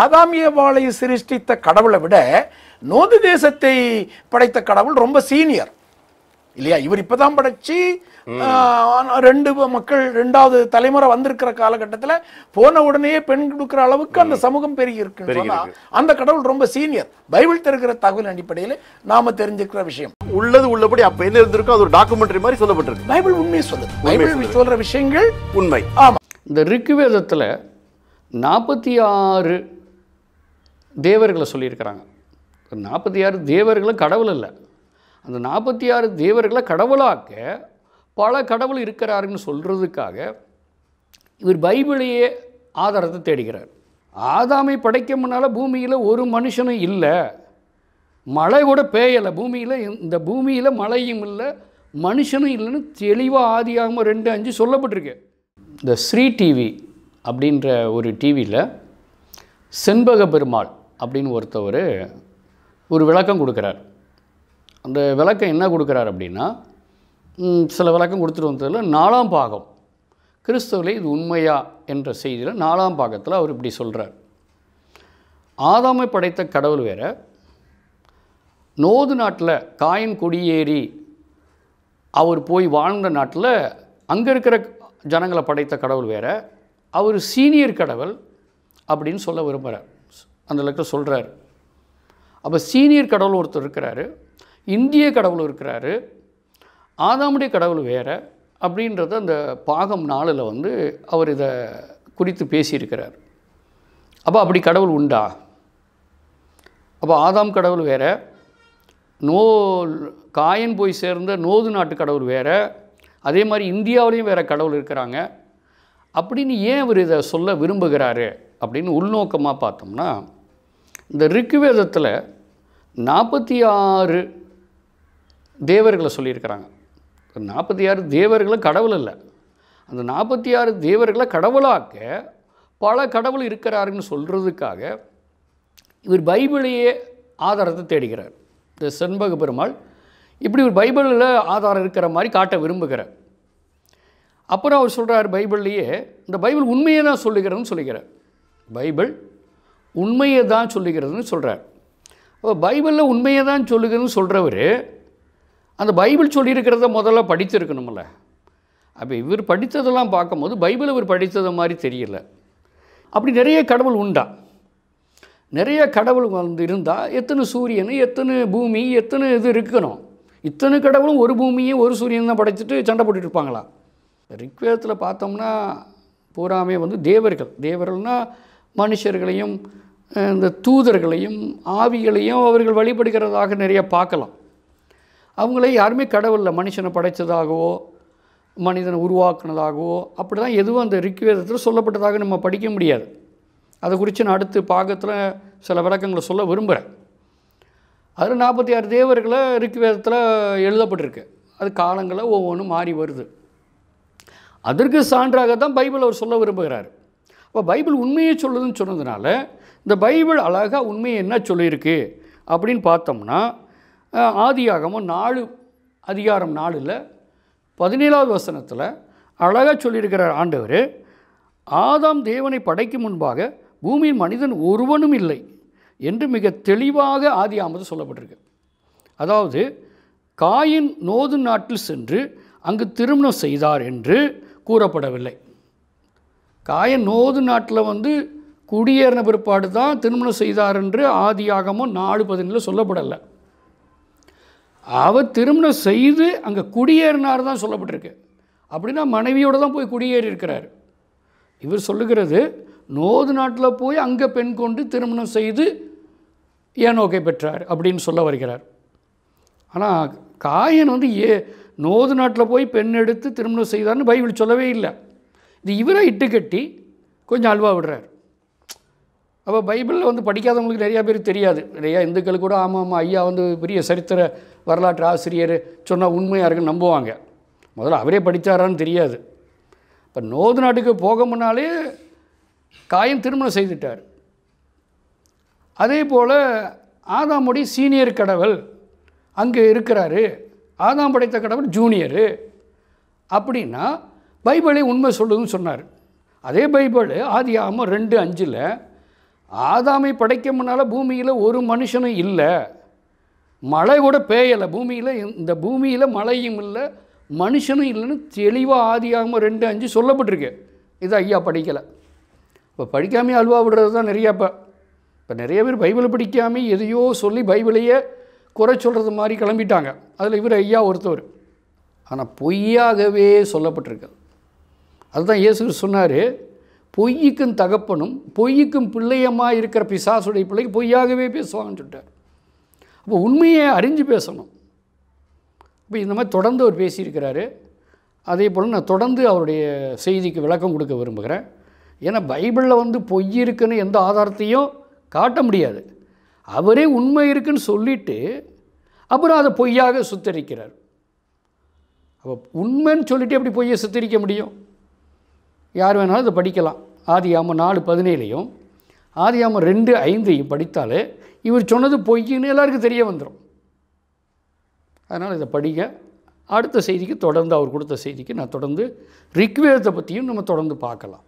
ஆதாமியவாளை சிருஷ்டித்த கடவுளை விட நோது தேசத்தை படைத்த கடவுள் ரொம்ப சீனியர் இல்லையா இவர் இப்பதான் படைச்சு ரெண்டு மக்கள் ரெண்டாவது தலைமுறை வந்திருக்கிற காலகட்டத்தில் போன உடனே பெண் கொடுக்கிற அளவுக்கு அந்த சமூகம் பெருகி இருக்குன்னா அந்த கடவுள் ரொம்ப சீனியர் பைபிள் தருகிற தகவல் அடிப்படையில் நாம தெரிஞ்சுக்கிற விஷயம் உள்ளது உள்ளபடி அப்ப என்ன இருந்திருக்கோ அது ஒரு டாக்குமெண்ட்ரி மாதிரி சொல்லப்பட்டிருக்கு பைபிள் உண்மையை சொல்லுது பைபிள் சொல்ற விஷயங்கள் உண்மை ஆமா இந்த ரிக்குவேதத்தில் நாற்பத்தி ஆறு தேவர்களை சொல்லியிருக்கிறாங்க நாற்பத்தி ஆறு தேவர்களும் கடவுள் இல்லை அந்த நாற்பத்தி ஆறு தேவர்களை கடவுளாக்க பல கடவுள் இருக்கிறாருன்னு சொல்கிறதுக்காக இவர் பைபிளையே ஆதாரத்தை தேடுகிறார் ஆதாமை படைக்க முன்னால் பூமியில் ஒரு மனுஷனும் இல்லை மழை கூட பேயலை பூமியில் இந்த பூமியில் மழையும் இல்லை மனுஷனும் இல்லைன்னு தெளிவாக ஆதியாகும் ரெண்டு அஞ்சு சொல்லப்பட்டிருக்கு இந்த ஸ்ரீ டிவி அப்படின்ற ஒரு டிவியில் செண்பக பெருமாள் அப்படின்னு ஒருத்தவர் ஒரு விளக்கம் கொடுக்குறார் அந்த விளக்கம் என்ன கொடுக்குறார் அப்படின்னா சில விளக்கம் கொடுத்துட்டு வந்ததில் நாலாம் பாகம் கிறிஸ்தவர்களே இது உண்மையா என்ற செய்தியில் நாலாம் பாகத்தில் அவர் இப்படி சொல்கிறார் ஆதாமை படைத்த கடவுள் வேற நோது நாட்டில் காயின் கொடியேறி அவர் போய் வாழ்ந்த நாட்டில் அங்கே இருக்கிற ஜனங்களை படைத்த கடவுள் வேற அவர் சீனியர் கடவுள் அப்படின்னு சொல்ல விரும்புகிறார் அந்த லெக்கில் சொல்கிறாரு அப்போ சீனியர் கடவுள் ஒருத்தர் இருக்கிறாரு இந்திய கடவுள் இருக்கிறாரு ஆதாமுடைய கடவுள் வேறு அப்படின்றத அந்த பாகம் நாளில் வந்து அவர் இதை குறித்து பேசியிருக்கிறார் அப்போ அப்படி கடவுள் உண்டா அப்போ ஆதாம் கடவுள் வேறு நோ காயன் போய் சேர்ந்த நோது நாட்டு கடவுள் வேறு அதே மாதிரி இந்தியாவிலையும் வேறு கடவுள் இருக்கிறாங்க அப்படின்னு ஏன் அவர் இதை சொல்ல விரும்புகிறாரு அப்படின்னு உள்நோக்கமாக பார்த்தோம்னா இந்த ரிக்குவேதத்தில் நாற்பத்தி ஆறு தேவர்களை சொல்லியிருக்கிறாங்க நாற்பத்தி ஆறு தேவர்களும் கடவுள் இல்லை அந்த நாற்பத்தி ஆறு தேவர்களை கடவுளாக்க பல கடவுள் இருக்கிறாருன்னு சொல்கிறதுக்காக இவர் பைபிளையே ஆதாரத்தை தேடுகிறார் இந்த செண்பக பெருமாள் இப்படி ஒரு பைபிளில் ஆதாரம் இருக்கிற மாதிரி காட்ட விரும்புகிறார் அப்புறம் அவர் சொல்கிறார் பைபிள்லேயே இந்த பைபிள் உண்மையை தான் சொல்லுகிறேன்னு சொல்லுகிறார் பைபிள் உண்மையை தான் சொல்லுகிறதுன்னு சொல்கிறார் அப்போ பைபிளில் உண்மையை தான் சொல்லுகிறதுன்னு சொல்கிறவர் அந்த பைபிள் சொல்லியிருக்கிறத முதல்ல படித்திருக்கணும்ல அப்போ இவர் படித்ததெல்லாம் பார்க்கும்போது பைபிள் இவர் படித்தது மாதிரி தெரியல அப்படி நிறைய கடவுள் உண்டா நிறைய கடவுள் வந்து இருந்தால் எத்தனை சூரியன் எத்தனை பூமி எத்தனை இது இருக்கணும் இத்தனை கடவுளும் ஒரு பூமியும் ஒரு சூரியன் தான் படைச்சிட்டு சண்டை போட்டுட்டு இருப்பாங்களா ரிக்வேதத்தில் பார்த்தோம்னா பூராமே வந்து தேவர்கள் தேவர்கள்னால் மனுஷர்களையும் இந்த தூதர்களையும் ஆவிகளையும் அவர்கள் வழிபடுகிறதாக நிறைய பார்க்கலாம் அவங்கள யாருமே கடவுளில் மனுஷனை படைத்ததாகவோ மனிதனை உருவாக்குனதாகவோ அப்படி தான் எதுவும் அந்த ரிக்வேதத்தில் சொல்லப்பட்டதாக நம்ம படிக்க முடியாது அதை குறித்து நான் அடுத்து பாகத்தில் சில விளக்கங்களை சொல்ல விரும்புகிறேன் அதில் நாற்பத்தி ஆறு தேவர்களை ரிக்வேதத்தில் எழுதப்பட்டிருக்கு அது காலங்களை ஒவ்வொன்றும் மாறி வருது அதற்கு சான்றாக தான் பைபிள் அவர் சொல்ல விரும்புகிறார் இப்போ பைபிள் உண்மையை சொல்லுதுன்னு சொன்னதுனால இந்த பைபிள் அழகாக உண்மையை என்ன சொல்லியிருக்கு அப்படின்னு பார்த்தோம்னா ஆதியாகமும் நாலு அதிகாரம் நாலில் பதினேழாவது வசனத்தில் அழகாக சொல்லியிருக்கிறார் ஆண்டவர் ஆதாம் தேவனை படைக்கும் முன்பாக பூமியின் மனிதன் ஒருவனும் இல்லை என்று மிக தெளிவாக ஆதி ஆமது சொல்லப்பட்டிருக்கு அதாவது காயின் நோது நாட்டில் சென்று அங்கு திருமணம் செய்தார் என்று கூறப்படவில்லை காய நோது நாட்டில் வந்து குடியேறின பிற்பாடு தான் திருமணம் செய்தார் என்று ஆதி ஆகமும் நாலு பதினில் சொல்லப்படலை அவர் திருமணம் செய்து அங்கே குடியேறினார் தான் சொல்லப்பட்டிருக்கு அப்படின்னா மனைவியோடு தான் போய் குடியேறி இருக்கிறார் இவர் சொல்லுகிறது நோது நாட்டில் போய் அங்கே பெண் கொண்டு திருமணம் செய்து ஏனோக்கை பெற்றார் அப்படின்னு சொல்ல வருகிறார் ஆனால் காயன் வந்து ஏ நோது நாட்டில் போய் பெண் எடுத்து திருமணம் செய்தார்னு பைபிள் சொல்லவே இல்லை இது இவராக இட்டு கட்டி கொஞ்சம் அல்வா விடுறார் அப்போ பைபிளில் வந்து படிக்காதவங்களுக்கு நிறையா பேர் தெரியாது நிறையா இந்துக்கள் கூட ஆமாம் ஆமாம் ஐயா வந்து பெரிய சரித்திர வரலாற்று ஆசிரியர் சொன்னால் உண்மையாக இருக்குன்னு நம்புவாங்க முதல்ல அவரே படித்தாரான்னு தெரியாது இப்போ நோது நாட்டுக்கு போக முன்னாலே காயம் திருமணம் செய்துட்டார் அதே போல் ஆதாமுடி சீனியர் கடவுள் அங்கே இருக்கிறாரு ஆதாம் படைத்த கடவுள் ஜூனியரு அப்படின்னா பைபிளை உண்மை சொல்லுதுன்னு சொன்னார் அதே பைபிள் ஆதி ஆமாம் ரெண்டு அஞ்சில் ஆதாமை படைக்க முன்னால் பூமியில் ஒரு மனுஷனும் இல்லை மழை கூட பேயலை பூமியில் இந்த பூமியில் மழையும் இல்லை மனுஷனும் இல்லைன்னு தெளிவாக ஆதி ஆகும் ரெண்டு அஞ்சு சொல்லப்பட்டிருக்கு இது ஐயா படிக்கலை இப்போ படிக்காமே அல்வா விடுறது தான் நிறையா இப்போ இப்போ நிறைய பேர் பைபிளை படிக்காமல் எதையோ சொல்லி பைபிளையே குறை சொல்கிறது மாதிரி கிளம்பிட்டாங்க அதில் இவர் ஐயா ஒருத்தவர் ஆனால் பொய்யாகவே சொல்லப்பட்டிருக்கு அதுதான் இயேசு சொன்னார் பொய்யுக்கும் தகப்பனும் பொய்யிக்கும் பிள்ளையமாக இருக்கிற பிசாசுடைய பிள்ளைக்கு பொய்யாகவே பேசுவாங்கன்னு சொல்லிட்டார் அப்போ உண்மையை அறிஞ்சு பேசணும் இப்போ இந்த மாதிரி தொடர்ந்து அவர் பேசியிருக்கிறாரு அதே போல் நான் தொடர்ந்து அவருடைய செய்திக்கு விளக்கம் கொடுக்க விரும்புகிறேன் ஏன்னா பைபிளில் வந்து பொய் இருக்குன்னு எந்த ஆதாரத்தையும் காட்ட முடியாது அவரே உண்மை இருக்குன்னு சொல்லிவிட்டு அப்புறம் அதை பொய்யாக சுத்தரிக்கிறார் அப்போ உண்மைன்னு சொல்லிவிட்டு எப்படி பொய்யை சுத்தரிக்க முடியும் யார் வேணாலும் இதை படிக்கலாம் ஆதியாமம் நாலு பதினேழையும் ஆதியாமம் ரெண்டு ஐந்தையும் படித்தாலே இவர் சொன்னது பொய்க்குன்னு எல்லாருக்கும் தெரிய வந்துடும் அதனால் இதை படிக்க அடுத்த செய்திக்கு தொடர்ந்து அவர் கொடுத்த செய்திக்கு நான் தொடர்ந்து ரிக்வேதத்தை பற்றியும் நம்ம தொடர்ந்து பார்க்கலாம்